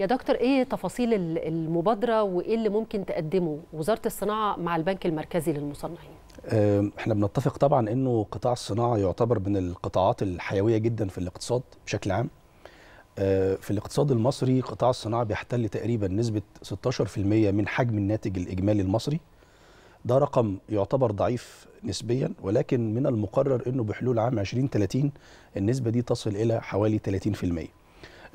يا دكتور ايه تفاصيل المبادره وايه اللي ممكن تقدمه وزاره الصناعه مع البنك المركزي للمصنعين آه، احنا بنتفق طبعا انه قطاع الصناعه يعتبر من القطاعات الحيويه جدا في الاقتصاد بشكل عام آه، في الاقتصاد المصري قطاع الصناعه بيحتل تقريبا نسبه 16% من حجم الناتج الاجمالي المصري ده رقم يعتبر ضعيف نسبيا ولكن من المقرر انه بحلول عام 2030 النسبه دي تصل الى حوالي 30%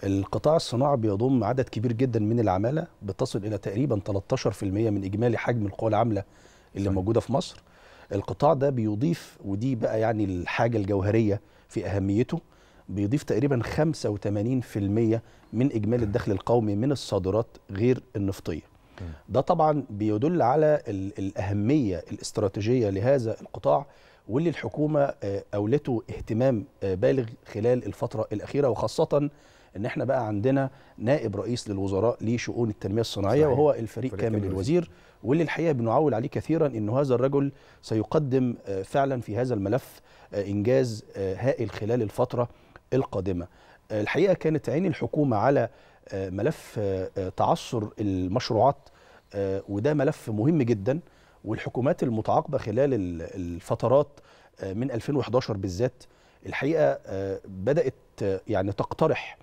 القطاع الصناعي بيضم عدد كبير جدا من العماله بتصل الى تقريبا 13% من اجمالي حجم القوى العامله اللي صحيح. موجوده في مصر القطاع ده بيضيف ودي بقى يعني الحاجه الجوهريه في اهميته بيضيف تقريبا 85% من اجمالي الدخل القومي من الصادرات غير النفطيه ده طبعا بيدل على الاهميه الاستراتيجيه لهذا القطاع واللي الحكومه آه، اولته اهتمام آه، بالغ خلال الفتره الاخيره وخاصه ان احنا بقى عندنا نائب رئيس للوزراء لشؤون التنميه الصناعيه صحيح. وهو الفريق كامل الوزير, الوزير. واللي الحقيقه بنعول عليه كثيرا انه هذا الرجل سيقدم آه، فعلا في هذا الملف آه، انجاز آه، هائل خلال الفتره القادمه الحقيقه كانت عين الحكومه على ملف تعثر المشروعات وده ملف مهم جدا والحكومات المتعاقبه خلال الفترات من 2011 بالذات الحقيقه بدات يعني تقترح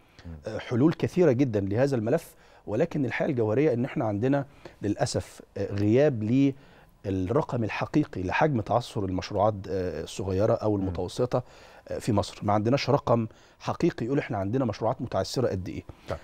حلول كثيرة جدا لهذا الملف ولكن الحقيقة الجوهرية أن احنا عندنا للأسف آه، غياب للرقم الرقم الحقيقي لحجم تعثر المشروعات آه، الصغيره او المتوسطه آه، في مصر ما عندناش رقم حقيقي يقول احنا عندنا مشروعات متعثره قد ايه طيب.